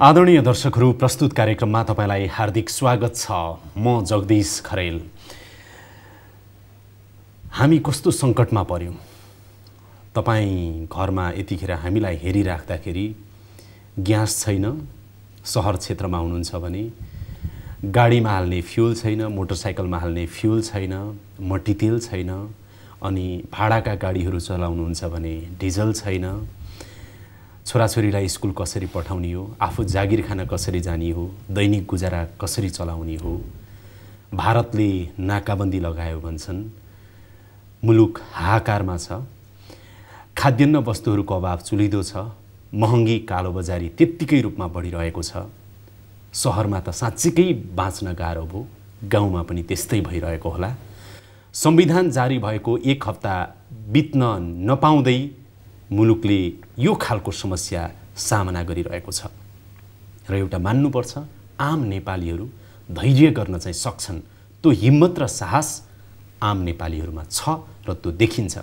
आदरणीय दर्शकहरू प्रस्तुत कार्यक्रममा तपाईँलाई हार्दिक स्वागत छ म जगदीश खरेल हामी कस्तो सङ्कटमा पर्यौँ तपाईँ घरमा यतिखेर हामीलाई हेरिराख्दाखेरि ग्यास छैन सहर क्षेत्रमा हुनुहुन्छ भने गाडीमा हाल्ने फ्युल छैन मोटरसाइकलमा हाल्ने फ्युल छैन मट्टितेल छैन अनि भाडाका गाडीहरू चलाउनुहुन्छ भने डिजल छैन छोराछोरीलाई स्कुल कसरी पठाउने हो आफू जागिर खान कसरी जाने हो दैनिक गुजारा कसरी चलाउने हो भारतले नाकाबन्दी लगायो भन्छन् मुलुक हाहाकारमा छ खाद्यान्न वस्तुहरूको अभाव चुलिँदो छ महँगी कालोबजारी त्यत्तिकै रूपमा बढिरहेको छ सहरमा त साँच्चीकै बाँच्न गाह्रो भयो गाउँमा पनि त्यस्तै भइरहेको होला संविधान जारी भएको एक हप्ता बित्न नपाउँदै मुलुकले यो खालको समस्या सामना गरिरहेको छ र एउटा मान्नुपर्छ आम नेपालीहरू धैर्य गर्न चाहिँ सक्छन् त्यो हिम्मत र साहस आम नेपालीहरूमा छ र त्यो देखिन्छ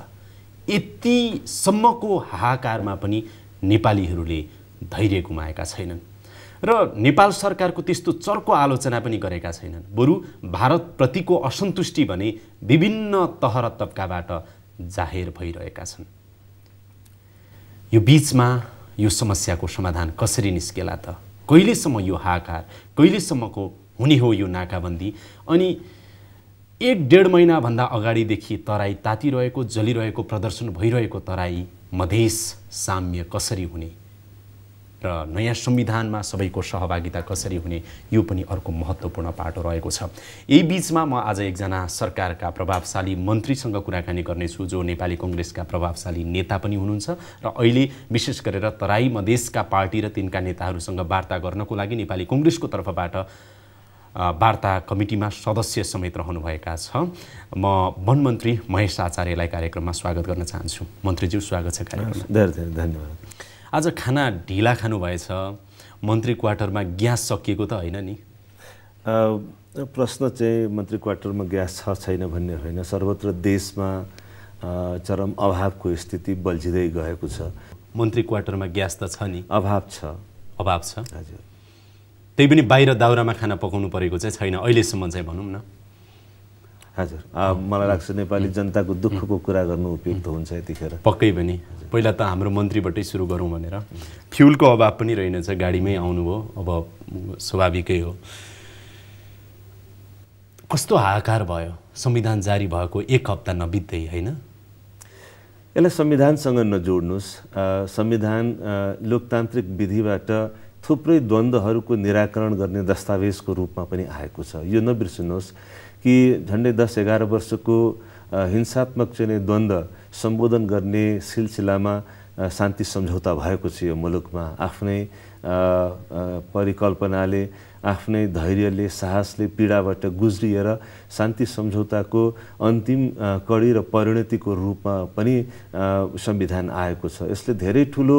यतिसम्मको हाहाकारमा पनि नेपालीहरूले धैर्य गुमाएका छैनन् र नेपाल सरकारको त्यस्तो चर्को आलोचना पनि गरेका छैनन् बरु भारतप्रतिको असन्तुष्टि भने विभिन्न तह र तब्काबाट जाहेर भइरहेका छन् यो बिचमा यो समस्याको समाधान कसरी निस्केला त कहिलेसम्म यो हाकार कहिलेसम्मको हुने हो यो नाकाबन्दी अनि एक डेढ महिनाभन्दा अगाडिदेखि तराई तातिरहेको जलिरहेको प्रदर्शन भइरहेको तराई मधेस साम्य कसरी हुने र नयाँ संविधानमा सबैको सहभागिता कसरी हुने यो पनि अर्को महत्त्वपूर्ण पाटो रहेको छ यही बिचमा म आज एकजना सरकारका प्रभावशाली मन्त्रीसँग कुराकानी गर्नेछु जो नेपाली कङ्ग्रेसका प्रभावशाली नेता पनि हुनुहुन्छ र अहिले विशेष गरेर तराई मधेसका पार्टी र तिनका नेताहरूसँग वार्ता गर्नको लागि नेपाली कङ्ग्रेसको तर्फबाट वार्ता कमिटीमा सदस्य समेत रहनुभएका छ म वन मन्त्री महेश आचार्यलाई कार्यक्रममा स्वागत गर्न चाहन्छु मन्त्रीज्यू स्वागत छ कार्यक्रममा धेरै धेरै धन्यवाद आज खाना ढिला खानुभएछ मन्त्री क्वार्टरमा ग्यास सकिएको त होइन नि प्रश्न चाहिँ मन्त्री क्वार्टरमा ग्यास छ छैन भन्ने होइन सर्वत्र देशमा चरम अभावको स्थिति बल्झिँदै गएको छ मन्त्री क्वार्टरमा ग्यास त छ नि अभाव छ अभाव छ हजुर त्यही पनि बाहिर दाउरामा खाना पकाउनु परेको चाहिँ छैन अहिलेसम्म चाहिँ भनौँ न हजुर मलाई लाग्छ नेपाली जनताको दुःखको कुरा गर्नु उपयुक्त हुन्छ यतिखेर पक्कै पनि पहिला त हाम्रो मन्त्रीबाटै सुरु गरौँ भनेर फ्युलको अभाव पनि रहेनछ गाडीमै आउनुभयो अब स्वाभाविकै हो कस्तो हाहाकार भयो संविधान जारी भएको एक हप्ता नबित्दै होइन यसलाई संविधानसँग नजोड्नुहोस् संविधान लोकतान्त्रिक विधिबाट थुप्रै द्वन्द्वहरूको निराकरण गर्ने दस्तावेजको रूपमा पनि आएको छ यो नबिर्सिनुहोस् कि झन्डै दस एघार वर्षको हिंसात्मक चाहिँ द्वन्द्व सम्बोधन गर्ने सिलसिलामा शान्ति सम्झौता भएको छ यो मुलुकमा आफ्नै परिकल्पनाले आफ्नै धैर्यले साहसले पीडाबाट गुज्रिएर शान्ति सम्झौताको अन्तिम कडी र परिणतिको रूपमा पनि संविधान आएको छ यसले धेरै ठुलो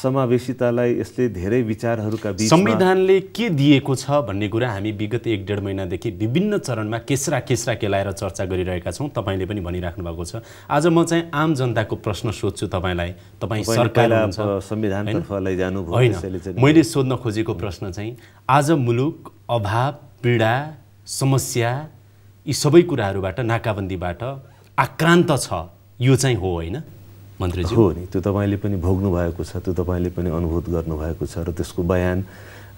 समावेशितालाई यसले धेरै विचारहरूका बिच संविधानले के दिएको छ भन्ने कुरा हामी विगत एक डेढ महिनादेखि विभिन्न चरणमा केस्रा केस्रा केलाएर चर्चा गरिरहेका छौँ तपाईँले पनि भनिराख्नु भएको छ आज म चाहिँ आम जनताको प्रश्न सोध्छु तपाईँलाई तपाईँ सरकार होइन मैले सोध्न खोजेको प्रश्न चाहिँ आज मुलुक अभाव पीडा समस्या यी सबै कुराहरूबाट नाकाबन्दीबाट आक्रान्त छ यो चाहिँ हो होइन मन्त्रीजी हो नि त्यो तपाईँले पनि भोग्नु भएको छ त्यो तपाईँले पनि अनुभूत गर्नुभएको छ र त्यसको बयान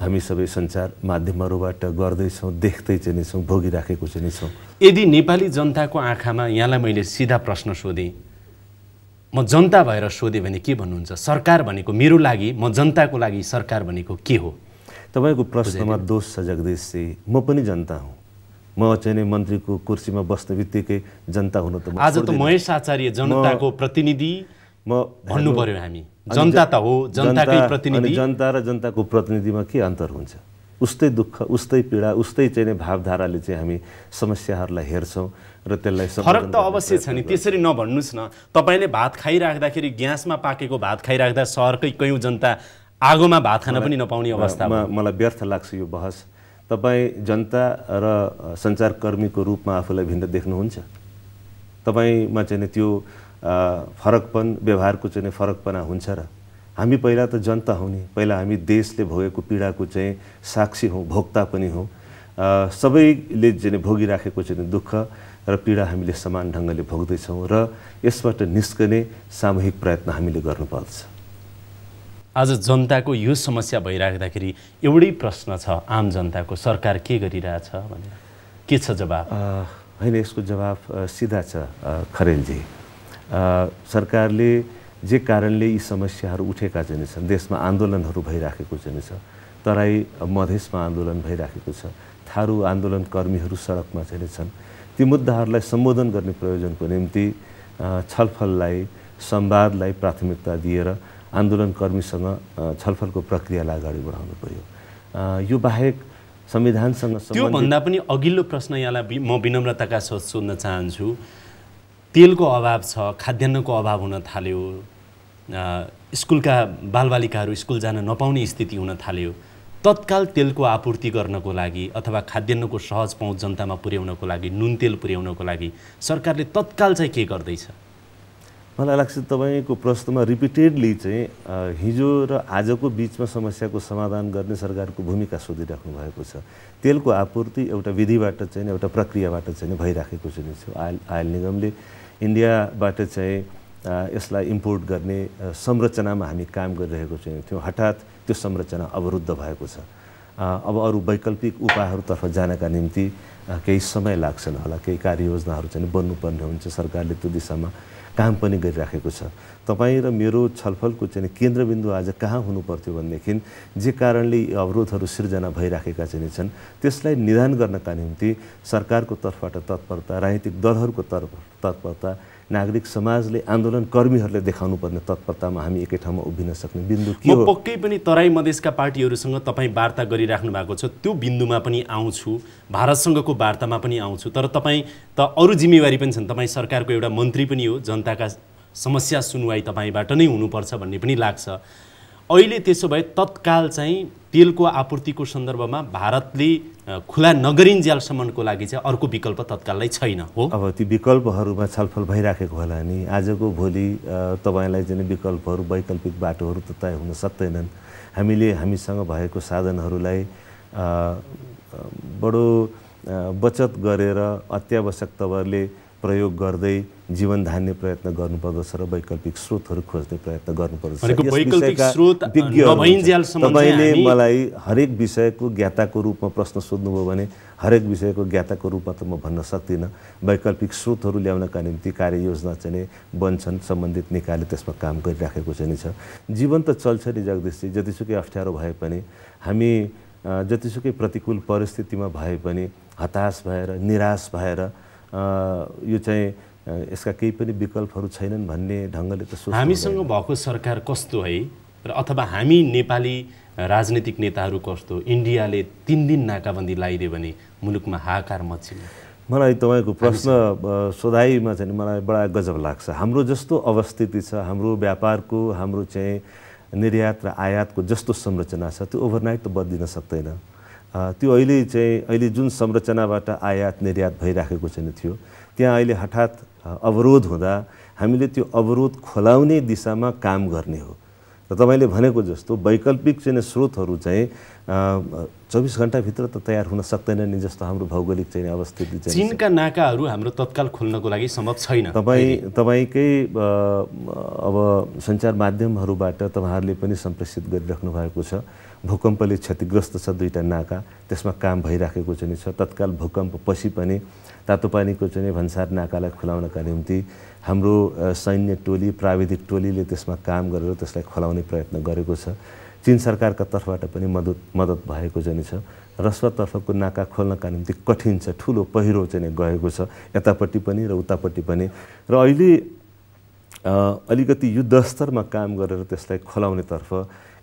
हामी सबै सञ्चार माध्यमहरूबाट गर्दैछौँ देख्दै चाहिँ नै छौँ भोगिराखेको चाहिँ नै छौँ यदि नेपाली जनताको आँखामा यहाँलाई मैले सिधा प्रश्न सोधेँ म जनता भएर सोधेँ भने के भन्नुहुन्छ सरकार भनेको मेरो लागि म जनताको लागि सरकार भनेको के हो तपाईँको प्रश्नमा दोष छ जगदीश म पनि जनता हुँ म चाहिँ मन्त्रीको कुर्सीमा बस्ने बित्तिकै जनता हुन त आज त महेश आचार्य जनताको प्रतिनिधि म भन्नु पर्यो हामी जनता त हो जनताकै प्रतिनिधि जनता र जनताको प्रतिनिधिमा के अन्तर हुन्छ उस्तै दुःख उस्तै पीडा उस्तै चाहिँ भावधाराले चाहिँ हामी समस्याहरूलाई हेर्छौँ र त्यसलाई फरक त अवश्य छ नि त्यसरी नभन्नुहोस् न तपाईँले भात खाइराख्दाखेरि ग्यासमा पाकेको भात खाइराख्दा सहरकै कयौँ जनता आगोमा भात खान पनि नपाउने अवस्थामा मलाई व्यर्थ लाग्छ यो बहस तपाईँ जनता र सञ्चारकर्मीको रूपमा आफूलाई भिन्न देख्नुहुन्छ तपाईँमा चाहिँ त्यो फरकपन व्यवहारको चाहिँ फरकपना हुन्छ र हामी पहिला त जनता हौ नि पहिला हामी देशले भोगेको पीडाको चाहिँ साक्षी हौँ भोक्ता पनि हौँ सबैले चाहिँ भोगिराखेको चाहिँ दुःख र पीडा हामीले समान ढङ्गले भोग्दैछौँ र यसबाट निस्कने सामूहिक प्रयत्न हामीले गर्नुपर्छ आज जनताको यो समस्या भइराख्दाखेरि एउटै प्रश्न छ आम जनताको सरकार के गरिरहेछ भनेर के छ जवाब होइन यसको जवाब सिधा छ खरेलजी सरकारले जे कारणले यी समस्याहरू उठेका जाने छन् देशमा आन्दोलनहरू भइराखेको छ तराई मधेसमा आन्दोलन भइराखेको छ थारू आन्दोलन कर्मीहरू सडकमा जाने छन् ती मुद्दाहरूलाई सम्बोधन गर्ने प्रयोजनको निम्ति छलफललाई संवादलाई प्राथमिकता दिएर आन्दोलनकर्मीसँग छलफलको प्रक्रियालाई अगाडि बढाउनु पर्यो यो बाहेक संविधानसँग त्योभन्दा पनि अघिल्लो प्रश्न यहाँलाई म विनम्रताका साथ सोध्न चाहन्छु तेलको अभाव छ खाद्यान्नको अभाव हुन थाल्यो स्कुलका बालबालिकाहरू स्कुल जान नपाउने स्थिति हुन थाल्यो तत्काल तेलको आपूर्ति गर्नको लागि अथवा खाद्यान्नको सहज पहुँच जनतामा पुर्याउनको लागि नुन तेल पुर्याउनको लागि सरकारले तत्काल चाहिँ के गर्दैछ मलाई लाग्छ तपाईँको प्रश्नमा रिपिटेडली चाहिँ हिजो र आजको बिचमा समस्याको समाधान गर्ने सरकारको भूमिका सोधिराख्नु भएको छ तेलको आपूर्ति एउटा विधिबाट चाहिँ एउटा प्रक्रियाबाट चाहिँ भइराखेको सुनिन्छ आयल आयल निगमले इन्डियाबाट चाहिँ यसलाई इम्पोर्ट गर्ने संरचनामा हामी काम गरिरहेको थियौँ हठात त्यो संरचना अवरुद्ध भएको छ अब अरू वैकल्पिक उपायहरूतर्फ जानका निम्ति केही समय लाग्छन् होला केही कार्ययोजनाहरू चाहिँ बन्नुपर्ने हुन्छ सरकारले त्यो दिशामा काम पनि गरिराखेको छ तपाईँ र मेरो छलफलको चाहिँ केन्द्रबिन्दु आज कहाँ हुनुपर्थ्यो भनेदेखि जे कारणले यी अवरोधहरू सिर्जना भइराखेका चाहिँ छन् त्यसलाई निदान गर्नका निम्ति सरकारको तर्फबाट तत्परता राजनीतिक दलहरूको तर्फ तत्परता नागरिक समाजले आन्दोलन देखाउनु देखाउनुपर्ने तत्परतामा हामी एकै ठाउँमा उभिन सक्ने बिन्दु के हो पक्कै पनि तराई मधेसका पार्टीहरूसँग तपाईँ वार्ता गरिराख्नु भएको छ त्यो बिन्दुमा पनि आउँछु भारतसँगको वार्तामा पनि आउँछु तर तपाईँ त अरू जिम्मेवारी पनि छन् तपाईँ सरकारको एउटा मन्त्री पनि हो जनताका समस्या सुनवाई तपाईँबाट नै हुनुपर्छ भन्ने पनि लाग्छ अहिले त्यसो भए तत्काल चाहिँ तेलको आपूर्तिको सन्दर्भमा भारतले खुला नगरिन्जेलसम्मको लागि चाहिँ अर्को विकल्प तत्कालै छैन हो अब ती विकल्पहरूमा छलफल भइराखेको होला नि आजको भोलि तपाईँलाई चाहिँ विकल्पहरू वैकल्पिक बाटोहरू त तय हुन सक्दैनन् हामीले हामीसँग भएको साधनहरूलाई बडो बचत गरेर अत्यावश्यक तवरले प्रयोग गर्दै जीवन धान्ने प्रयत्न गर्नुपर्दछ र वैकल्पिक स्रोतहरू खोज्ने प्रयत्न गर्नुपर्दछ तपाईँले मलाई हरेक विषयको ज्ञाताको रूपमा प्रश्न सोध्नुभयो भने हरेक विषयको ज्ञाताको रूपमा त म भन्न सक्दिनँ वैकल्पिक स्रोतहरू ल्याउनका निम्ति कार्ययोजना चाहिँ बन्छन् सम्बन्धित निकायले त्यसमा काम गरिराखेको चाहिँ छ जीवन त चल्छ नि जगदीशजी जतिसुकै अप्ठ्यारो भए पनि हामी जतिसुकै प्रतिकूल परिस्थितिमा भए पनि हताश भएर निराश भएर यो चाहिँ यसका केही पनि विकल्पहरू छैनन् भन्ने ढङ्गले त सोच हामीसँग भएको सरकार कस्तो है र अथवा हामी नेपाली राजनीतिक नेताहरू कस्तो इन्डियाले तिन दिन नाकाबन्दी लगाइदियो भने मुलुकमा हाहाकार मचिन् मलाई तपाईँको प्रश्न सोधाइमा चाहिँ मलाई बडा गजब लाग्छ हाम्रो जस्तो अवस्थिति छ हाम्रो व्यापारको हाम्रो चाहिँ निर्यात र आयातको जस्तो संरचना छ त्यो ओभरनाइट त बद्लिन सक्दैन त्यो अहिले चाहिँ अहिले जुन संरचनाबाट आयात निर्यात भइराखेको छैन थियो त्यहाँ अहिले हठात अवरोध हुँदा हामीले त्यो अवरोध खोलाउने दिशामा काम गर्ने हो र तपाईँले भनेको जस्तो वैकल्पिक चाहिँ स्रोतहरू चाहिँ चौबिस घन्टाभित्र त तयार हुन सक्दैन नि जस्तो हाम्रो भौगोलिक चाहिँ अवस्थिति चाहिँ चिनका नाकाहरू हाम्रो तत्काल खोल्नको लागि सम्भव छैन तपाईँ तपाईँकै अब सञ्चार माध्यमहरूबाट तपाईँहरूले पनि सम्प्रेषित गरिराख्नु भएको छ भूकम्पले क्षतिग्रस्त छ दुईवटा नाका त्यसमा काम भइराखेको चाहिँ छ तत्काल भूकम्प पछि पनि तातो पानीको चाहिँ भन्सार नाकालाई खुलाउनका निम्ति हाम्रो सैन्य टोली प्राविधिक टोलीले त्यसमा काम गरेर त्यसलाई खोलाउने प्रयत्न गरेको छ चिन सरकारका तर्फबाट पनि मद्दत मद्दत भएको चाहिँ छ रस्वातर्फको नाका खोल्नका निम्ति कठिन छ ठुलो पहिरो चाहिँ गएको छ यतापट्टि पनि र उतापट्टि पनि र अहिले अलिकति युद्धस्तरमा काम गरेर त्यसलाई खोलाउनेतर्फ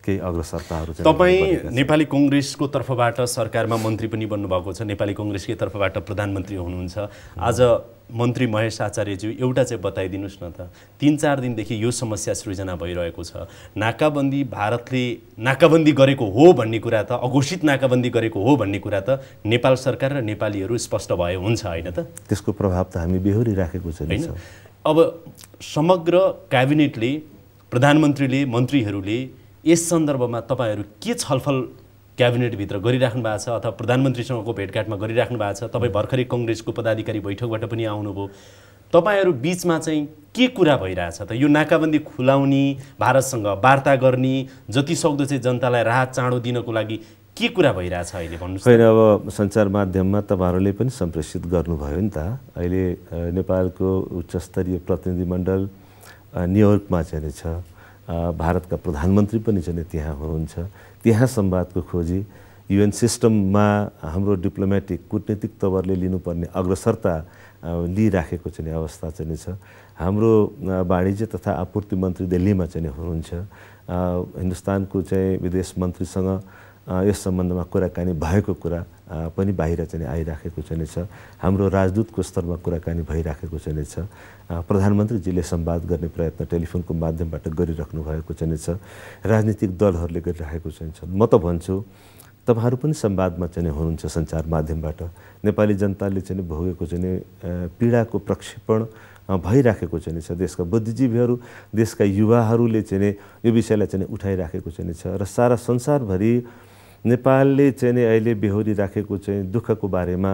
केही अग्रसरताहरू तपाईँ नेपाली कङ्ग्रेसको तर्फबाट सरकारमा मन्त्री पनि बन्नुभएको छ नेपाली कङ्ग्रेसकै तर्फबाट प्रधानमन्त्री हुनुहुन्छ आज मन्त्री महेश आचार्यज्यू एउटा चाहिँ बताइदिनुहोस् न त तिन चार दिनदेखि यो समस्या सृजना भइरहेको छ नाकाबन्दी भारतले नाकाबन्दी गरेको हो भन्ने कुरा त अघोषित नाकाबन्दी गरेको हो भन्ने कुरा त नेपाल सरकार र नेपालीहरू स्पष्ट भए हुन्छ होइन त त्यसको प्रभाव त हामी बेहोरी राखेको छ होइन अब समग्र क्याबिनेटले प्रधानमन्त्रीले मन्त्रीहरूले यस सन्दर्भमा तपाईँहरू के छलफल क्याबिनेटभित्र गरिराख्नु भएको छ अथवा प्रधानमन्त्रीसँगको भेटघाटमा गरिराख्नु भएको छ तपाईँ भर्खरै कङ्ग्रेसको पदाधिकारी बैठकबाट पनि आउनुभयो तपाईँहरू बिचमा चाहिँ के कुरा भइरहेछ त यो नाकाबन्दी खुलाउने भारतसँग वार्ता गर्ने जति सक्दो चाहिँ जनतालाई राहत चाँडो दिनको लागि के कुरा भइरहेछ अहिले भन्नु होइन अब सञ्चार माध्यममा तपाईँहरूले पनि सम्प्रेषित गर्नुभयो नि त अहिले नेपालको उच्चस्तरीय प्रतिनिधिमण्डल न्युयोर्कमा चाहिँ छ भारतका प्रधानमन्त्री पनि चाहिँ त्यहाँ हुनुहुन्छ त्यहाँ संवादको खोजी युएन सिस्टममा हाम्रो डिप्लोमेटिक कुटनीतिक तवरले लिनुपर्ने अग्रसरता लिइराखेको चाहिँ अवस्था चाहिँ छ हाम्रो वाणिज्य तथा आपूर्ति मन्त्री दिल्लीमा चाहिँ हुनुहुन्छ हिन्दुस्तानको चाहिँ विदेश मन्त्रीसँग यस सम्बन्धमा कुराकानी भएको कुरा पनि बाहिर चाहिँ आइराखेको चाहिँ छ हाम्रो राजदूतको स्तरमा कुराकानी भइराखेको चाहिँ छ प्रधानमन्त्रीजीले सम्वाद गर्ने प्रयत्न टेलिफोनको माध्यमबाट गरिराख्नु भएको चाहिँ छ राजनीतिक दलहरूले गरिराखेको चाहिँ छ म त भन्छु तपाईँहरू पनि सम्वादमा चाहिँ हुनुहुन्छ सञ्चार माध्यमबाट नेपाली जनताले चाहिँ भोगेको चाहिँ पीडाको प्रक्षेपण भइराखेको चाहिँ छ देशका बुद्धिजीवीहरू देशका युवाहरूले चाहिँ यो विषयलाई चाहिँ उठाइराखेको चाहिँ छ र सारा संसारभरि नेपालले चाहिँ नि अहिले राखेको चाहिँ दुःखको बारेमा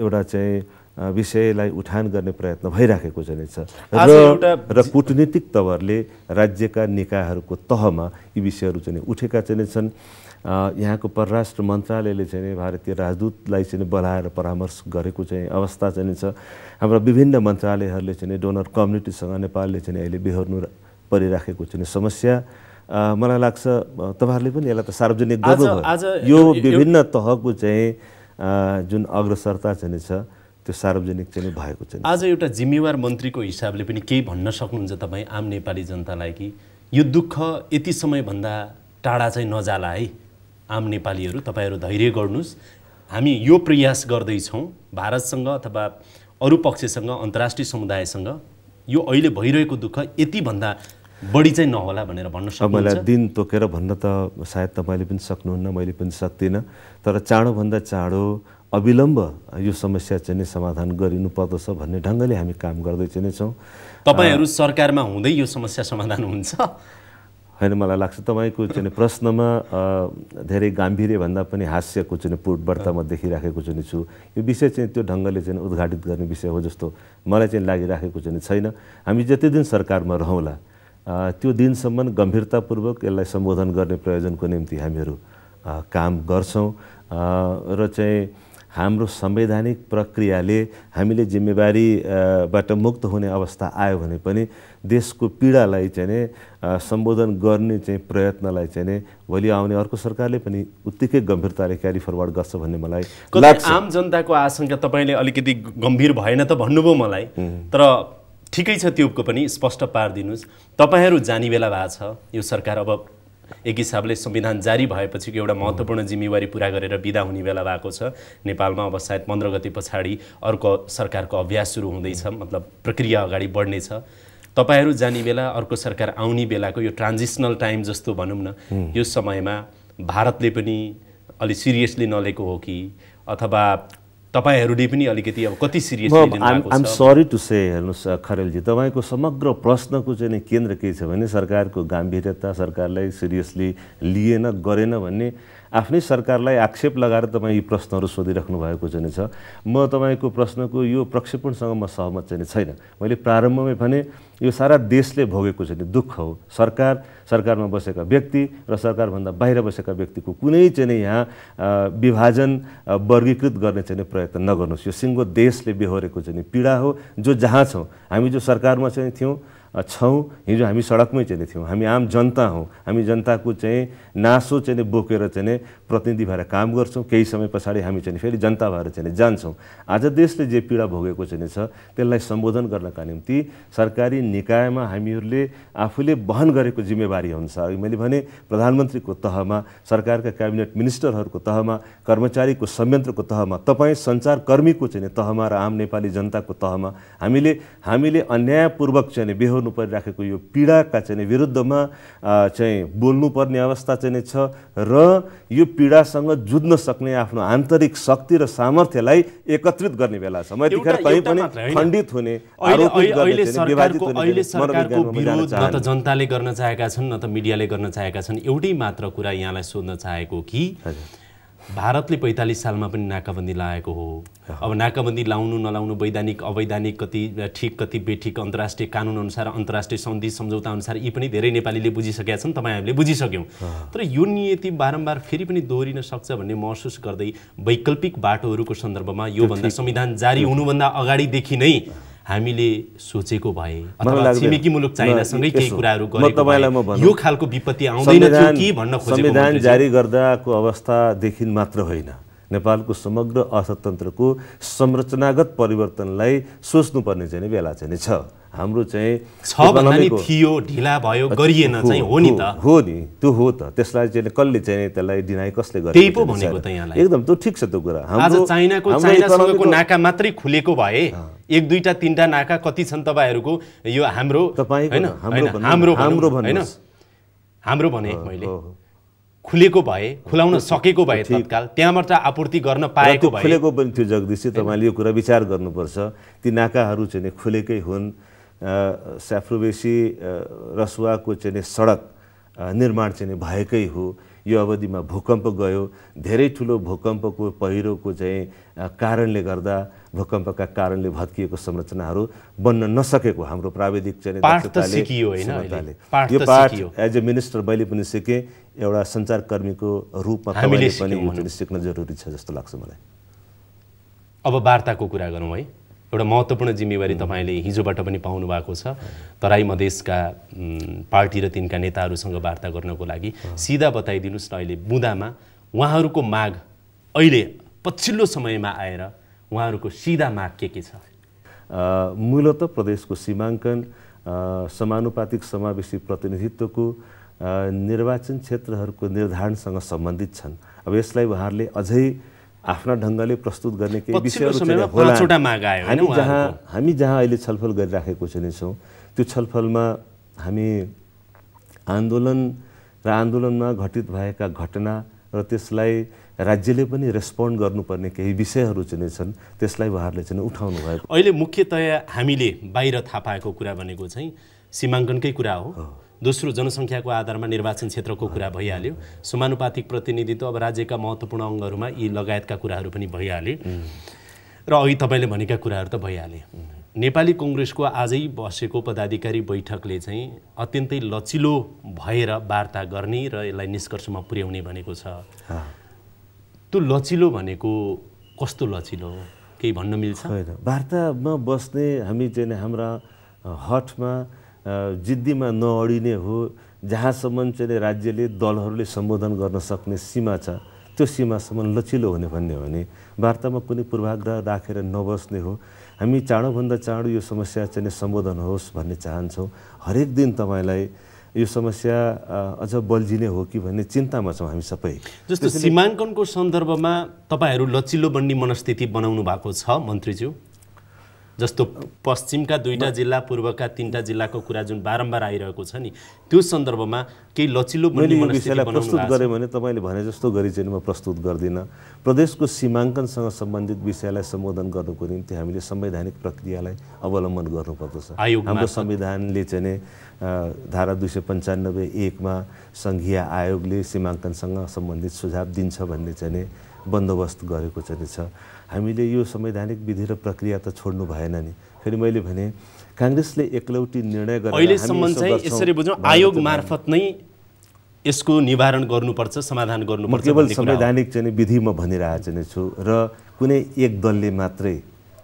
एउटा चाहिँ विषयलाई उठान गर्ने प्रयत्न भइराखेको चाहिँ छ र र कुटनीतिक तवरले राज्यका निकायहरूको तहमा यी विषयहरू चाहिँ उठेका चाहिँ छन् यहाँको परराष्ट्र मन्त्रालयले चाहिँ भारतीय राजदूतलाई चाहिँ बोलाएर परामर्श गरेको चाहिँ अवस्था चाहिँ छ हाम्रो विभिन्न मन्त्रालयहरूले चाहिँ डोनर कम्युनिटीसँग नेपालले चाहिँ अहिले बेहोर्नु परिराखेको चाहिँ समस्या मलाई लाग्छ तपाईँहरूले पनि यसलाई त सार्वजनिक गर्नुभयो यो विभिन्न तहको चाहिँ जुन अग्रसरता चाहिँ छ त्यो सार्वजनिक चाहिँ भएको छ आज एउटा जिम्मेवार मन्त्रीको हिसाबले पनि केही भन्न सक्नुहुन्छ तपाईँ आम नेपाली जनतालाई कि यो दुःख यति समयभन्दा टाढा चाहिँ नजाला है आम नेपालीहरू तपाईँहरू धैर्य गर्नुहोस् हामी यो प्रयास गर्दैछौँ भारतसँग अथवा अरू पक्षसँग अन्तर्राष्ट्रिय समुदायसँग यो अहिले भइरहेको दुःख यतिभन्दा बढी चाहिँ नहोला भनेर भन्न सक्नु दिन तोकेर भन्न त सायद तपाईँले पनि सक्नुहुन्न मैले पनि सक्दिनँ तर चाँडोभन्दा चाँडो अविलम्ब यो समस्या चाहिँ नै समाधान गरिनु पर्दछ भन्ने ढङ्गले हामी काम गर्दै चाहिँ नै छौँ तपाईँहरू सरकारमा हुँदै यो समस्या समाधान हुन्छ होइन मलाई लाग्छ तपाईँको चाहिँ प्रश्नमा धेरै गाम्भीर्य भन्दा पनि हास्यको चाहिँ पूर्णवर्त म देखिराखेको चाहिँ छु यो विषय चाहिँ त्यो ढङ्गले चाहिँ उद्घाटित गर्ने विषय हो जस्तो मलाई चाहिँ लागिराखेको चाहिँ छैन हामी जति दिन सरकारमा रहौँला त्यो दिनसम्म गम्भीरतापूर्वक यसलाई सम्बोधन गर्ने प्रयोजनको निम्ति हामीहरू काम गर्छौँ र चाहिँ हाम्रो संवैधानिक प्रक्रियाले हामीले जिम्मेवारीबाट मुक्त हुने अवस्था आयो भने पनि देशको पीडालाई चाहिँ सम्बोधन गर्ने चाहिँ प्रयत्नलाई चाहिँ भोलि आउने अर्को सरकारले पनि उत्तिकै गम्भीरताले क्यारी फरवर्ड गर्छ भन्ने मलाई आम जनताको आशंका तपाईँले अलिकति गम्भीर भएन त भन्नुभयो मलाई तर ठिकै छ त्योको पनि स्पष्ट पारिदिनुहोस् तपाईँहरू जाने बेला भएको छ यो सरकार अब एक हिसाबले संविधान जारी भएपछिको एउटा महत्त्वपूर्ण जिम्मेवारी पुरा गरेर विदा हुने बेला भएको छ नेपालमा अब सायद पन्ध्र गति पछाडि अर्को सरकारको अभ्यास सुरु हुँदैछ मतलब प्रक्रिया अगाडि बढ्नेछ तपाईँहरू जाने बेला अर्को सरकार आउने बेलाको यो ट्रान्जिसनल टाइम जस्तो भनौँ न यो समयमा भारतले पनि अलि सिरियसली नलिएको हो कि अथवा तपाईँहरूले पनि अलिकति अब कति serious I'm sorry to say हेर्नुहोस् खरेलजी तपाईँको समग्र प्रश्नको चाहिँ केन्द्र के छ भने सरकारको गाम्भीर्यता सरकारलाई सिरियसली लिएन गरेन भन्ने आफ्नै सरकारलाई आक्षेप लगाएर तपाईँ यी प्रश्नहरू सोधिराख्नु भएको चाहिँ छ म तपाईँको प्रश्नको यो प्रक्षेपणसँग म सहमत चाहिँ छैन मैले प्रारम्भमै भने यो सारा देशले भोगेको चाहिँ दुःख हो सरकार सरकारमा बसेका व्यक्ति र सरकारभन्दा बाहिर बसेका व्यक्तिको कुनै चाहिँ नै यहाँ विभाजन वर्गीकृत गर्ने चाहिँ प्रयत्न नगर्नुहोस् यो सिङ्गो देशले बेहोरेको चाहिँ पीडा हो जो जहाँ छौँ हामी जो सरकारमा चाहिँ थियौँ छौँ हिजो हामी सडकमै चाहिँ थियौँ हामी आम जनता हौँ हामी जनताको चाहिँ नासो चाहिँ बोकेर चाहिँ प्रतिनिधि भएर काम गर्छौँ केही समय पछाडि हामी चाहिँ फेरि जनता भएर चाहिँ जान्छौँ आज देशले जे पीडा भोगेको चाहिँ छ त्यसलाई सम्बोधन गर्नका निम्ति सरकारी निकायमा हामीहरूले आफूले वहन गरेको जिम्मेवारी अनुसार मैले भने प्रधानमन्त्रीको तहमा सरकारका क्याबिनेट मिनिस्टरहरूको तहमा कर्मचारीको संयन्त्रको तहमा तपाईँ सञ्चारकर्मीको चाहिँ तहमा र आम नेपाली जनताको तहमा हामीले हामीले अन्यायपूर्वक चाहिँ बेहोर भोग्नु परिराखेको यो पीडाका चाहिँ विरुद्धमा चाहिँ बोल्नुपर्ने अवस्था चाहिँ छ र यो पीडासँग जुझ्न सक्ने आफ्नो आन्तरिक शक्ति र सामर्थ्यलाई एकत्रित गर्ने बेला छ म यतिखेर कहीँ पनि खण्डित हुने जनताले गर्न चाहेका छन् न त मिडियाले गर्न चाहेका छन् एउटै मात्र कुरा यहाँलाई सोध्न चाहेको कि भारतले पैँतालिस सालमा पनि नाकाबन्दी लगाएको हो अब नाकाबन्दी लाउनु नलाउनु वैधानिक अवैधानिक कति ठिक कति बेठिक अन्तर्राष्ट्रिय कानुन अनुसार अन्तर्राष्ट्रिय सन्धि सम्झौता अनुसार यी पनि धेरै नेपालीले बुझिसकेका छन् तपाईँहरूले बुझिसक्यौँ तर यो नियति बारम्बार फेरि पनि दोहोरिन सक्छ भन्ने महसुस गर्दै वैकल्पिक बाटोहरूको सन्दर्भमा योभन्दा संविधान जारी हुनुभन्दा अगाडिदेखि नै हामीले सोचेको भए अथवा छिमेकी मुलुक चाइनासँगै केही कुराहरू यो खालको विपत्ति आउँदैन कि भन्न खोजेको संविधान जारी गर्दाको अवस्थादेखि मात्र होइन नेपालको समग्र अर्थतन्त्रको संरचनागत परिवर्तनलाई सोच्नुपर्ने चाहिँ बेला चाहिँ छ हाम्रो चाहिँ थियो ढिला भयो गरिएन चाहिँ हो नि त हो नि त्यो हो त त्यसलाई चाहिँ कसले चाहिँ त्यसलाई डिनाइ कसले गर्यो त्यही पो भनेको त यहाँलाई एकदम त्यो ठिक छ त्यो कुरा आज चाइनाको चाइनासँगको नाका मात्रै खुलेको भए एक दुईवटा तिनवटा नाका कति छन् तपाईँहरूको यो हाम्रो हाम्रो हाम्रो होइन हाम्रो भने मैले खुलेको भए खुलाउन सकेको भए तत्काल त्यहाँबाट आपूर्ति गर्न पाएको खुलेको पनि थियो जगदीशी तपाईँले यो कुरा विचार गर्नुपर्छ ती नाकाहरू चाहिँ खुलेकै हुन् स्याफ्रोबेसी रसुवाको चाहिँ सडक निर्माण चाहिँ भएकै हो यो अवधिमा भूकम्प गयो धेरै ठुलो भूकम्पको पहिरोको चाहिँ कारणले गर्दा भूकम्पका कारणले भत्किएको संरचनाहरू बन्न नसकेको हाम्रो प्राविधिक चाहिँ यो पाठ एज ए मिनिस्टर मैले पनि सिकेँ एउटा सञ्चारकर्मीको रूपमा पनि सिक्न जरुरी छ जस्तो लाग्छ मलाई अब वार्ताको कुरा गरौँ है एउटा महत्त्वपूर्ण जिम्मेवारी तपाईँले हिजोबाट पनि पाउनु भएको छ तराई मधेसका पार्टी र तिनका नेताहरूसँग वार्ता गर्नको लागि सिधा बताइदिनुहोस् न अहिले बुँदामा उहाँहरूको माग अहिले पछिल्लो समयमा आएर उहाँहरूको सिधा माग के के छ मूलत प्रदेशको सीमाङ्कन समानुपातिक समावेशी प्रतिनिधित्वको निर्वाचन क्षेत्रहरूको निर्धारणसँग सम्बन्धित छन् अब यसलाई उहाँहरूले अझै आफ्ना ढङ्गले प्रस्तुत गर्ने केही विषयहरू होला हामी जहाँ हामी जहाँ अहिले छलफल गरिराखेको छौँ त्यो छलफलमा हामी आन्दोलन र आन्दोलनमा घटित भएका घटना र त्यसलाई राज्यले पनि रेस्पोन्ड गर्नुपर्ने केही विषयहरू चाहिँ छन् त्यसलाई उहाँहरूले चाहिँ उठाउनु भएको अहिले मुख्यतया हामीले बाहिर थाहा पाएको कुरा भनेको चाहिँ सीमाङ्कनकै कुरा हो दोस्रो जनसङ्ख्याको आधारमा निर्वाचन क्षेत्रको कुरा भइहाल्यो समानुपातिक प्रतिनिधित्व अब राज्यका महत्त्वपूर्ण अङ्गहरूमा यी लगायतका कुराहरू पनि भइहाले र अघि तपाईँले भनेका कुराहरू त भइहाले नेपाली कङ्ग्रेसको आजै बसेको पदाधिकारी बैठकले चाहिँ अत्यन्तै लचिलो भएर वार्ता गर्ने र यसलाई निष्कर्षमा पुर्याउने भनेको छ त्यो लचिलो भनेको कस्तो लचिलो केही भन्न मिल्छ वार्तामा बस्ने हामी चाहिँ हाम्रा हटमा जिद्दीमा नअडिने हो जहाँसम्म चाहिँ राज्यले दलहरूले सम्बोधन गर्न सक्ने सीमा छ त्यो सीमासम्म लचिलो हुने भन्ने हो भने वार्तामा कुनै पूर्वाग्रह राखेर नबस्ने हो हामी चाँडोभन्दा चाँडो यो समस्या चाहिँ सम्बोधन होस् भन्ने चाहन्छौँ हरेक दिन तपाईँलाई यो समस्या अझ बल्झिने हो कि भन्ने चिन्तामा छौँ हामी सबै जस्तो सीमाङ्कनको सन्दर्भमा तपाईँहरू लचिलो बन्ने मनस्थिति बनाउनु भएको छ मन्त्रीज्यू जस्तो पश्चिमका दुईवटा जिल्ला पूर्वका तिनवटा जिल्लाको कुरा जुन बारम्बार आइरहेको छ नि त्यो सन्दर्भमा केही लचिलो विषयलाई प्रस्तुत गरेँ भने तपाईँले भने जस्तो गरी चाहिँ म प्रस्तुत गर्दिनँ प्रदेशको सीमाङ्कनसँग सम्बन्धित विषयलाई सम्बोधन गर्नुको निम्ति हामीले संवैधानिक प्रक्रियालाई अवलम्बन गर्नुपर्दछ हाम्रो संविधानले चाहिँ धारा दुई सय पन्चानब्बे एकमा सङ्घीय आयोगले सीमाङ्कनसँग सम्बन्धित सुझाव दिन्छ भन्ने चाहिँ बन्दोबस्त गरेको चाहिँ छ हामीले यो संवैधानिक विधि र प्रक्रिया त छोड्नु भएन नि फेरि मैले भने काङ्ग्रेसले एकलौटी निर्णय गरेर अहिलेसम्म चाहिँ यसरी बुझ्नु आयोग मार्फत नै यसको निवारण गर्नुपर्छ समाधान गर्नुपर्छ केवल संवैधानिक चाहिँ विधि म भनिरहेको चाहिँ छु र कुनै एक दलले मात्रै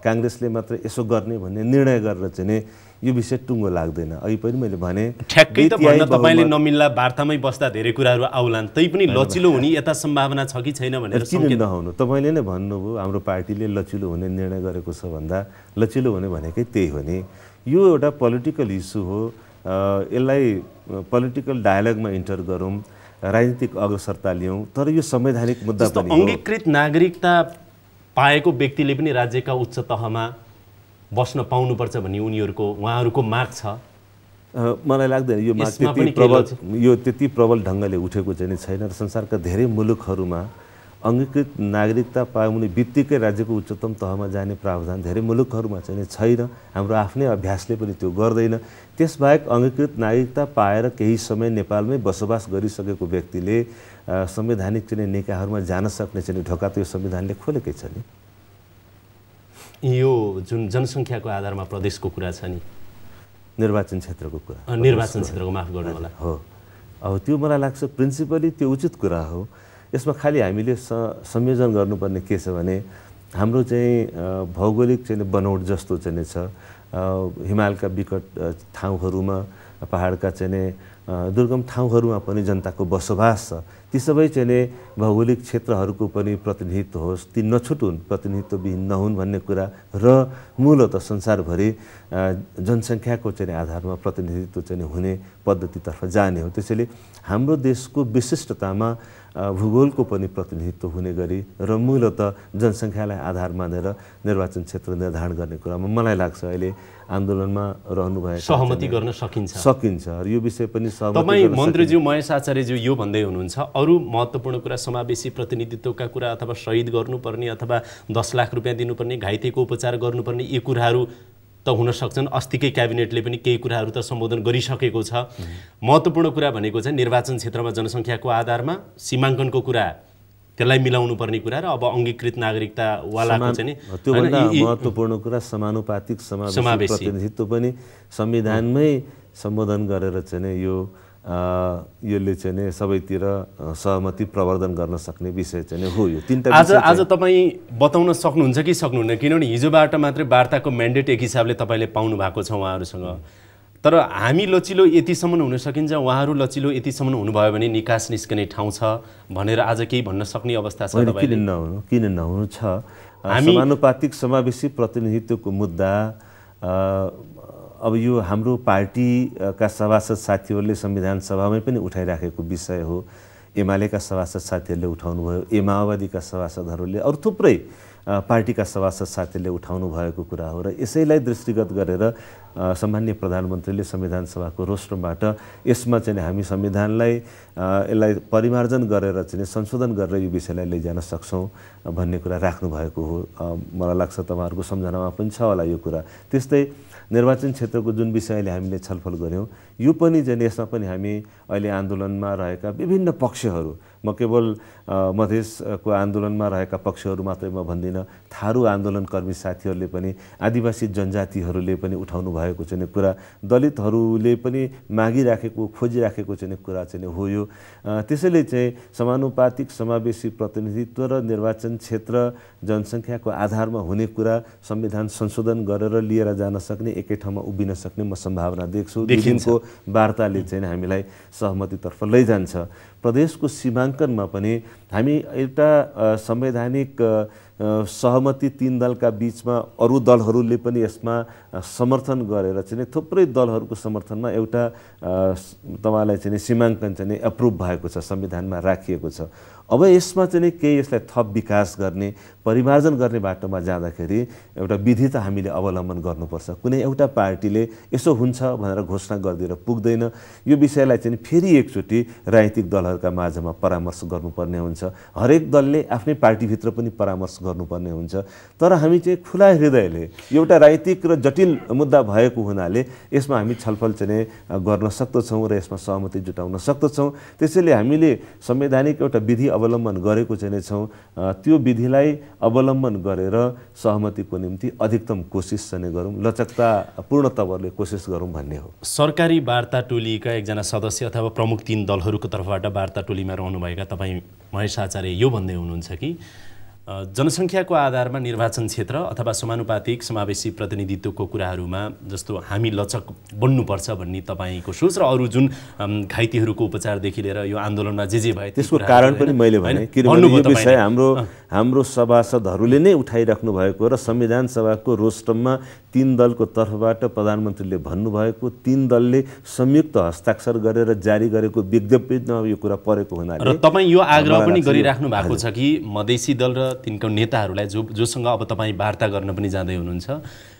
काङ्ग्रेसले मात्रै यसो गर्ने भन्ने निर्णय गरेर चाहिँ यो विषय टुङ्गो लाग्दैन अघि पनि मैले भने ठ्याक्कै त भन्न तपाईँले नमिल्ला वार्तामै बस्दा धेरै कुराहरू आउलान् तै पनि लचिलो हुने यता सम्भावना छ कि छैन भनेर नहुनु तपाईँले नै भन्नुभयो हाम्रो पार्टीले लचिलो हुने निर्णय गरेको छ भन्दा लचिलो हुने भनेकै त्यही हो नि यो एउटा पोलिटिकल इस्यु हो यसलाई पोलिटिकल डायलगमा इन्टर गरौँ राजनीतिक अग्रसरता लियौँ तर यो संवैधानिक मुद्दा अङ्गीकृत नागरिकता पाएको व्यक्तिले पनि राज्यका उच्च तहमा बस्न पाउनुपर्छ भन्ने उनीहरूको उहाँहरूको माग छ मलाई लाग्दैन यो माग त्यति प्रबल यो त्यति प्रबल ढङ्गले उठेको चाहिँ छैन र संसारका धेरै मुलुकहरूमा अङ्गीकृत नागरिकता पाउने बित्तिकै राज्यको उच्चतम तहमा जाने प्रावधान धेरै मुलुकहरूमा चाहिँ छैन हाम्रो आफ्नै अभ्यासले पनि त्यो गर्दैन त्यसबाहेक अङ्गीकृत नागरिकता पाएर केही समय नेपालमै बसोबास गरिसकेको व्यक्तिले संवैधानिक चाहिँ निकायहरूमा जान सक्ने चाहिँ ढोका त यो संविधानले खोलेकै छ नि यो जुन जनसङ्ख्याको आधारमा प्रदेशको कुरा छ नि निर्वाचन क्षेत्रको कुरा निर्वाचन क्षेत्रको माफ गर्नु होला हो अब त्यो मलाई लाग्छ प्रिन्सिपली त्यो उचित कुरा हो यसमा खालि हामीले स संयोजन गर्नुपर्ने के छ भने हाम्रो चाहिँ भौगोलिक चाहिँ बनौट जस्तो चाहिँ छ हिमालका विकट ठाउँहरूमा पाहाडका चाहिँ दुर्गम ठाउँहरूमा पनि जनताको बसोबास छ ती सबै चाहिँ भौगोलिक क्षेत्रहरूको पनि प्रतिनिधित्व होस् ती नछुटुन् प्रतिनिधित्वविहीन नहुन् भन्ने कुरा र मूलत संसारभरि जनसङ्ख्याको चाहिँ आधारमा प्रतिनिधित्व चाहिँ हुने पद्धतितर्फ जाने हो त्यसैले हाम्रो देशको विशिष्टतामा भूगोलको पनि प्रतिनिधित्व हुने गरी र मूलत जनसङ्ख्यालाई आधार मानेर निर्वाचन क्षेत्र निर्धारण गर्ने कुरामा मलाई लाग्छ अहिले आन्दोलनमा रहनुभएको सहमति गर्न सकिन्छ सकिन्छ यो विषय पनि तपाईँ मन्त्रीज्यू महेश आचार्यज्यू यो भन्दै हुनुहुन्छ अरू महत्त्वपूर्ण कुरा समावेशी प्रतिनिधित्वका कुरा अथवा सहिद गर्नुपर्ने अथवा दस लाख रुपियाँ दिनुपर्ने घाइतेको उपचार गर्नुपर्ने यी कुराहरू त हुन सक्छन् अस्तिकै क्याबिनेटले पनि केही कुराहरू त सम्बोधन गरिसकेको छ महत्त्वपूर्ण कुरा भनेको चाहिँ निर्वाचन क्षेत्रमा जनसङ्ख्याको आधारमा सीमाङ्कनको कुरा त्यसलाई मिलाउनु पर्ने कुरा र अब अङ्गीकृत नागरिकतावाला चाहिँ त्योभन्दा महत्त्वपूर्ण कुरा समानुपातिक समावेशी प्रतिनिधित्व पनि संविधानमै सम्बोधन गरेर चाहिँ यो यसले चाहिँ सबैतिर सहमति प्रवर्धन गर्न सक्ने विषय चाहिँ हो यो तिनवटा आज आज तपाईँ बताउन सक्नुहुन्छ कि सक्नुहुन्न किनभने हिजोबाट मात्रै वार्ताको म्यान्डेट एक हिसाबले तपाईँले पाउनु भएको छ उहाँहरूसँग तर हामी लचिलो यतिसम्म हुन सकिन्छ उहाँहरू लचिलो यतिसम्म हुनुभयो भने निकास निस्कने ठाउँ छ भनेर आज केही भन्न सक्ने अवस्था छ किन नहुनु किन नहुनु छ हामी समानुपातिक समावेशी प्रतिनिधित्वको मुद्दा अब यो हाम्रो पार्टीका सभासद साथीहरूले संविधान सभामै पनि उठाइराखेको विषय हो एमालेका सभासद साथीहरूले उठाउनुभयो ए माओवादीका सभासदहरूले अरू थुप्रै पार्टीका सभासद साथीहरूले उठाउनु भएको कुरा हो र यसैलाई दृष्टिगत गरेर सामान्य प्रधानमन्त्रीले संविधान सभाको रोस्टमबाट यसमा चाहिँ हामी संविधानलाई यसलाई परिमार्जन गरेर चाहिँ संशोधन गरेर यो विषयलाई लैजान सक्छौँ भन्ने कुरा राख्नु भएको हो मलाई लाग्छ तपाईँहरूको सम्झनामा पनि छ होला यो कुरा त्यस्तै निर्वाचन क्षेत्रको जुन विषय अहिले हामीले छलफल गऱ्यौँ यो पनि चाहिँ यसमा पनि हामी अहिले आन्दोलनमा रहेका विभिन्न पक्षहरू म केवल मधेसको आन्दोलनमा रहेका पक्षहरू मात्रै म भन्दिनँ थारू आन्दोलनकर्मी साथीहरूले पनि आदिवासी जनजातिहरूले पनि उठाउनु भयो भएको चाहिँ कुरा दलितहरूले पनि मागिराखेको खोजिराखेको चाहिँ कुरा चाहिँ हो यो त्यसैले चाहिँ समानुपातिक समावेशी प्रतिनिधित्व र निर्वाचन क्षेत्र जनसङ्ख्याको आधारमा हुने कुरा संविधान संशोधन गरेर लिएर जान सक्ने एकै ठाउँमा उभिन सक्ने म सम्भावना देख्छु दिनको वार्ताले चाहिँ हामीलाई सहमतितर्फ लैजान्छ प्रदेशको सीमाङ्कनमा पनि हामी एउटा संवैधानिक सहमति तिन दलका बिचमा अरू दलहरूले पनि यसमा समर्थन गरेर चाहिँ थुप्रै दलहरूको समर्थनमा एउटा तपाईँलाई चाहिँ सीमाङ्कन चाहिँ एप्रुभ भएको छ संविधानमा राखिएको छ अब यसमा चाहिँ केही यसलाई थप विकास गर्ने परिमार्जन गर्ने बाटोमा जाँदाखेरि एउटा विधि त हामीले अवलम्बन गर्नुपर्छ कुनै एउटा पार्टीले यसो हुन्छ भनेर घोषणा गरिदिएर पुग्दैन यो विषयलाई चाहिँ फेरि एकचोटि राजनीतिक दलहरूका माझमा परामर्श गर्नुपर्ने हुन्छ हरेक दलले आफ्नै पार्टीभित्र पनि परामर्श गर्नुपर्ने हुन्छ तर हामी चाहिँ खुला हृदयले एउटा राजनीतिक र जटिल मुद्दा भएको हुनाले यसमा हामी छलफल चाहिँ गर्न सक्दछौँ र यसमा सहमति जुटाउन सक्दछौँ त्यसैले हामीले संवैधानिक एउटा विधि अवलम्बन गरेको चाहिँ नै छौँ त्यो विधिलाई अवलम्बन गरेर सहमतिको निम्ति अधिकतम कोसिस चाहिँ गरौँ लचकतापूर्ण तवरले कोसिस गरौँ भन्ने हो सरकारी वार्ता टोलीका एकजना सदस्य अथवा प्रमुख तिन दलहरूको तर्फबाट वार्ता टोलीमा रहनुभएका तपाईँ महेश आचार्य यो भन्दै हुनुहुन्छ कि जनसङ्ख्याको आधारमा निर्वाचन क्षेत्र अथवा समानुपातिक समावेशी प्रतिनिधित्वको कुराहरूमा जस्तो हामी लचक बन्नुपर्छ भन्ने तपाईँको सोच र अरू जुन घाइतेहरूको उपचारदेखि लिएर यो आन्दोलनमा जे जे भयो त्यसको कारण पनि मैले भने किनभने विषय हाम्रो हाम्रो सभासदहरूले नै उठाइराख्नु भएको र संविधान सभाको रोस्टममा तिन दलको तर्फबाट प्रधानमन्त्रीले भन्नुभएको तिन दलले संयुक्त हस्ताक्षर गरेर जारी गरेको विज्ञप्ति विज्ञप्तिमा यो कुरा परेको हुनाले तपाईँ यो आग्रह पनि गरिराख्नु भएको छ कि मधेसी दल र तिनका नेताहरूलाई जो जोसँग अब तपाईँ वार्ता गर्न पनि जाँदै हुनुहुन्छ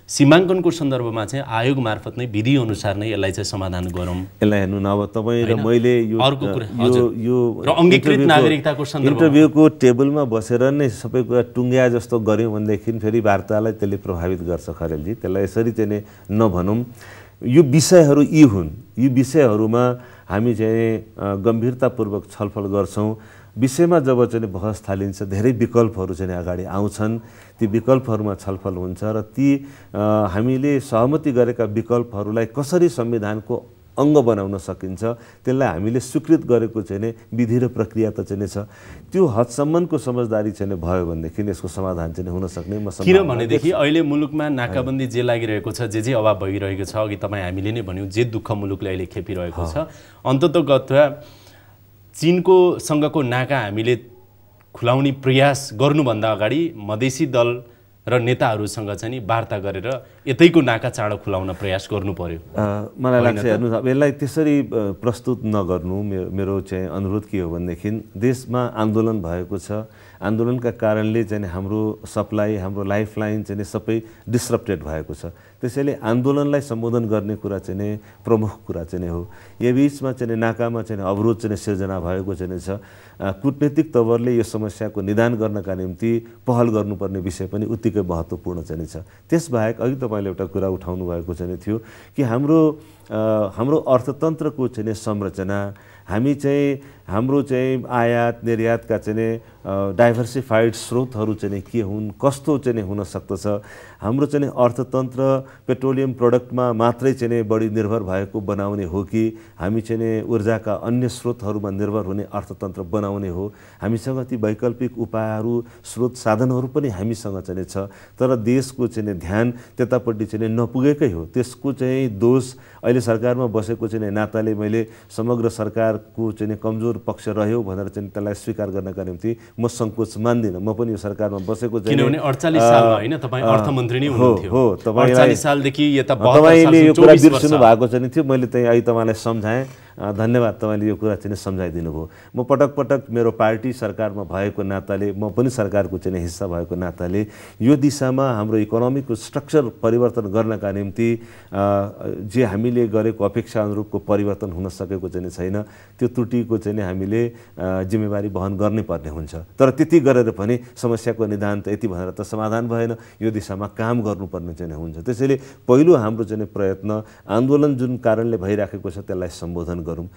सीमाङ्कनको सन्दर्भमा चाहिँ आयोग मार्फत नै विधिअनुसार नै यसलाई चाहिँ समाधान गरौँ यसलाई हेर्नु न अब तपाईँ र मैले यो अर्को नागरिकताको इन्टरभ्यूको टेबलमा बसेर नै सबै कुरा टुङ्ग्या जस्तो गऱ्यौँ भनेदेखि फेरि वार्तालाई त्यसले प्रभावित गर्छ खरेलजी त्यसलाई यसरी चाहिँ नभनौँ यो विषयहरू यी हुन् यी विषयहरूमा हामी चाहिँ गम्भीरतापूर्वक छलफल गर्छौँ विषयमा जब चाहिँ बहस थालिन्छ धेरै विकल्पहरू चाहिँ अगाडि आउँछन् ती विकल्पहरूमा छलफल हुन्छ र ती हामीले सहमति गरेका विकल्पहरूलाई कसरी संविधानको अङ्ग बनाउन सकिन्छ त्यसलाई हामीले स्वीकृत गरेको चाहिँ नै विधि र प्रक्रिया त चाहिँ छ त्यो हदसम्मको समझदारी चाहिँ भयो भनेदेखि यसको समाधान चाहिँ हुन सक्ने म किनभनेदेखि अहिले मुलुकमा नाकाबन्दी जे लागिरहेको छ जे जे अभाव भइरहेको छ अघि तपाईँ हामीले नै भन्यौँ जे दुःख मुलुकले अहिले खेपिरहेको छ अन्ततगत चिनको सँगको नाका हामीले खुलाउने प्रयास गर्नुभन्दा अगाडि मधेसी दल र नेताहरूसँग चाहिँ नि वार्ता गरेर यतैको नाका चाँडो खुलाउन प्रयास गर्नु पर्यो मलाई लाग्छ हेर्नु यसलाई त्यसरी प्रस्तुत नगर्नु मेरो मेरो चाहिँ अनुरोध के हो भनेदेखि देशमा आन्दोलन भएको छ आन्दोलनका कारणले चाहिँ हाम्रो सप्लाई हाम्रो लाइफलाइन चाहिँ सबै डिस्रप्टेड भएको छ त्यसैले आन्दोलनलाई सम्बोधन गर्ने कुरा चाहिँ प्रमुख कुरा चाहिँ हो यो बिचमा चाहिँ नाकामा चाहिँ अवरोध चाहिँ सिर्जना भएको चाहिँ छ कुटनीतिक तवरले यो समस्याको निदान गर्नका निम्ति पहल गर्नुपर्ने विषय पनि उत्तिकै महत्त्वपूर्ण चाहिँ छ त्यसबाहेक अघि तपाईँले एउटा कुरा उठाउनु भएको चाहिँ थियो कि हाम्रो हाम्रो अर्थतन्त्रको चाहिँ संरचना हामी चाहिँ हाम्रो चाहिँ आयात निर्यातका चाहिँ डाइभर्सिफाइड स्रोतहरू चाहिँ के हुन् कस्तो चाहिँ हुन सक्दछ हाम्रो चाहिँ अर्थतन्त्र पेट्रोलियम प्रडक्टमा मात्रै चाहिँ बढी निर्भर भएको बनाउने हो कि हामी चाहिँ ऊर्जाका अन्य स्रोतहरूमा निर्भर हुने अर्थतन्त्र बनाउने हो हामीसँग ती वैकल्पिक उपायहरू स्रोत साधनहरू पनि हामीसँग चाहिँ छ तर देशको चाहिँ ध्यान त्यतापट्टि चाहिँ नपुगेकै हो त्यसको चाहिँ दोष अहिले सरकारमा बसेको चाहिँ नाताले मैले समग्र सरकारको चाहिँ कमजोर पक्ष रह्यो भनेर चाहिँ त्यसलाई स्वीकार गर्नका निम्ति म सङ्कोच मान्दिनँ म पनि यो सरकारमा बसेको चाहिँ अर्थमन्त्री नै हुनुहुन्थ्यो हो सालदेखि यता तपाईँले यो कुरा बिर्सनु भएको चाहिँ थियो मैले त्यहीँ अहिले तपाईँलाई सम्झाएँ धन्यवाद तपाईँले यो कुरा चाहिँ सम्झाइदिनु भयो म पटक पटक मेरो पार्टी सरकारमा भएको नाताले म पनि सरकारको चाहिँ हिस्सा भएको नाताले यो दिशामा हाम्रो इकोनोमीको स्ट्रक्चर परिवर्तन गर्नका निम्ति जे हामीले गरेको अपेक्षा अनुरूपको परिवर्तन हुन सकेको चाहिँ छैन त्यो त्रुटिको चाहिँ हामीले जिम्मेवारी वहन गर्नै पर्ने हुन्छ तर त्यति गरेर पनि समस्याको निदान त यति भनेर त समाधान भएन यो दिशामा काम गर्नुपर्ने चाहिँ हुन्छ त्यसैले पहिलो हाम्रो चाहिँ प्रयत्न आन्दोलन जुन कारणले भइराखेको छ त्यसलाई सम्बोधन गरौँ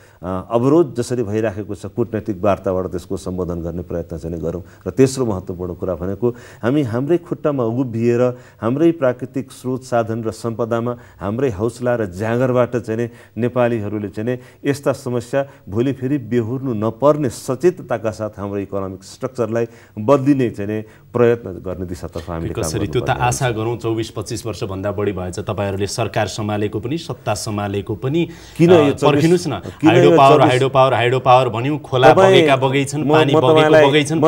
अवरोध जसरी भइराखेको छ कुटनैतिक वार्ताबाट त्यसको सम्बोधन गर्ने प्रयत्न चाहिँ गरौँ र तेस्रो महत्त्वपूर्ण कुरा भनेको हामी हाम्रै खुट्टामा उभिएर हाम्रै प्राकृतिक स्रोत साधन र सम्पदामा हाम्रै हौसला र जाँगरबाट चाहिँ नेपालीहरूले चाहिँ यस्ता समस्या भोलि फेरि बेहोर्नु नपर्ने सचेतताका साथ हाम्रो इकोनोमिक स्ट्रक्चरलाई बदलिने चाहिँ प्रयत्न गर्ने दिशातर्फ हामीले कसरी त्यो त आशा गरौँ चौबिस पच्चिस वर्षभन्दा बढी भएछ तपाईँहरूले सरकार सम्हालेको पनि सत्ता सम्हालेको पनि किन पर्खिनुहोस् न hydro power hydro power hydro power भन्यौँ खोला बगेका बगैछन् पानी बगेको बगैछन्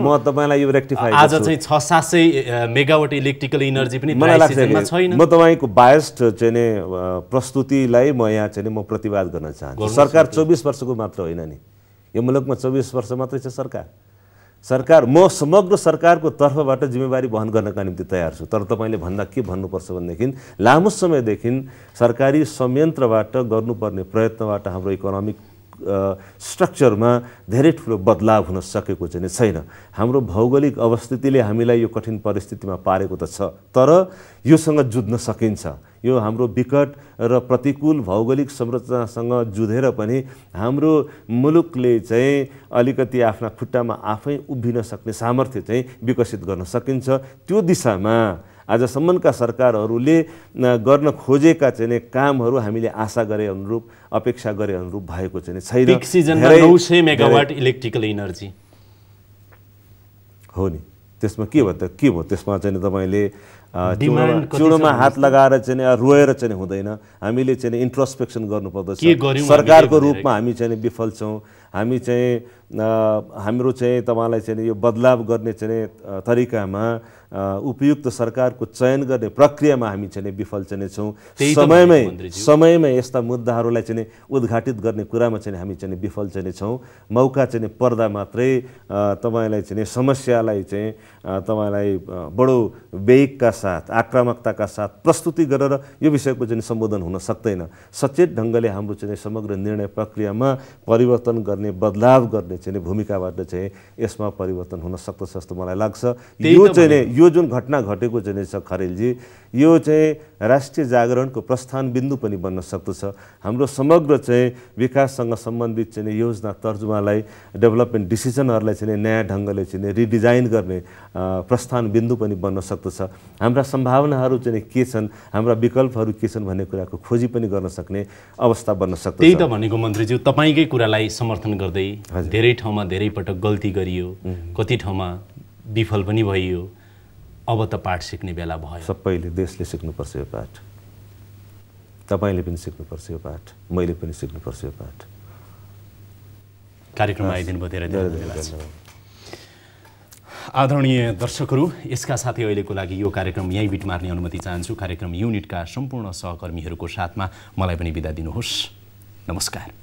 म तपाईँलाई यो रेक्टिफाई आज चाहिँ छ सात सय मेगावाट इलेक्ट्रिकल इनर्जी पनि छैन म तपाईँको बायस्ड चाहिँ प्रस्तुतिलाई म यहाँ चाहिँ म प्रतिवाद गर्न चाहन्छु सरकार चौबिस वर्षको मात्र होइन नि यो मुलुकमा चौबिस वर्ष मात्रै छ सरकार सरकार म समग्र सरकारको तर्फबाट जिम्मेवारी वहन गर्नका निम्ति तयार छु तर तपाईँले भन्दा के भन्नुपर्छ भनेदेखि लामो समयदेखि सरकारी संयन्त्रबाट गर्नुपर्ने प्रयत्नबाट हाम्रो इकोनोमिक स्ट्रक्चरमा धेरै ठुलो बदलाव हुन सकेको चाहिँ छैन हाम्रो भौगोलिक अवस्थितिले हामीलाई यो कठिन परिस्थितिमा पारेको त छ तर योसँग जुझ्न सकिन्छ यो हाम्रो विकट र प्रतिकूल भौगोलिक संरचनासँग जुधेर पनि हाम्रो मुलुकले चाहिँ अलिकति आफ्ना खुट्टामा आफै उभिन सक्ने सामर्थ्य चाहिँ विकसित गर्न सकिन्छ त्यो दिशामा आजसम्मका सरकारहरूले गर्न खोजेका चाहिँ कामहरू हामीले आशा गरे अनुरूप अपेक्षा गरे अनुरूप भएको चाहिँ छैन मेगावाट इलेक्ट्रिकल इनर्जी हो नि त्यसमा के त के भयो त्यसमा चाहिँ तपाईँले चुडोमा हात लगाएर चाहिँ रोएर चाहिँ हुँदैन हामीले चाहिँ इन्ट्रोस्पेक्सन गर्नुपर्दछ सरकारको रूपमा हामी चाहिँ विफल छौँ हामी चाहिँ हाम्रो चाहिँ तपाईँलाई चाहिँ यो बदलाव गर्ने चाहिँ तरिकामा उपयुक्त सरकारको चयन गर्ने प्रक्रियामा हामी चाहिँ विफल चाहिँ छौँ समयमै समयमै यस्ता मुद्दाहरूलाई चाहिँ उद्घाटित गर्ने कुरामा चाहिँ हामी चाहिँ विफल चाहिँ छौँ मौका चाहिँ पर्दा मात्रै तपाईँलाई चाहिँ समस्यालाई चाहिँ तपाईँलाई बडो बेगका साथ आक्रामकताका साथ प्रस्तुति गरेर यो विषयको चाहिँ सम्बोधन हुन सक्दैन सचेत ढङ्गले हाम्रो चाहिँ समग्र निर्णय प्रक्रियामा परिवर्तन गर्ने बदलाव गर्ने चाहिँ भूमिकाबाट चाहिँ यसमा परिवर्तन हुन सक्दछ जस्तो मलाई लाग्छ यो चाहिँ यो जुन घटना घटेको चाहिँ छ खरेलजी यो चाहिँ राष्ट्रिय जागरणको प्रस्थान बिन्दु पनि बन्न सक्दछ हाम्रो समग्र चाहिँ विकाससँग सम्बन्धित चाहिँ योजना तर्जुमालाई डेभलपमेन्ट डिसिजनहरूलाई चाहिँ नयाँ ढङ्गले चाहिँ रिडिजाइन गर्ने प्रस्थान बिन्दु पनि बन्न सक्दछ हाम्रा सम्भावनाहरू चाहिँ के छन् हाम्रा विकल्पहरू के छन् भन्ने कुराको खोजी पनि गर्न सक्ने अवस्था बन्न सक्छ त्यही त भनेको मन्त्रीज्यू तपाईँकै कुरालाई समर्थन गर्दै धेरै ठाउँमा धेरै पटक गल्ती गरियो कति ठाउँमा विफल पनि भइयो अब त पाठ सिक्ने बेला भयो सबैले देशले सिक्नुपर्छ यो पाठ तपाईँले पनि सिक्नुपर्छ यो पाठ मैले पनि सिक्नुपर्छ यो पाठ कार्यक्रममा आइदिनुभयो धेरै धन्यवाद आदरणीय दर्शकहरू यसका साथै अहिलेको लागि यो कार्यक्रम यहीँ बिट मार्ने अनुमति चाहन्छु कार्यक्रम युनिटका सम्पूर्ण सहकर्मीहरूको साथमा मलाई पनि बिदा दिनुहोस् नमस्कार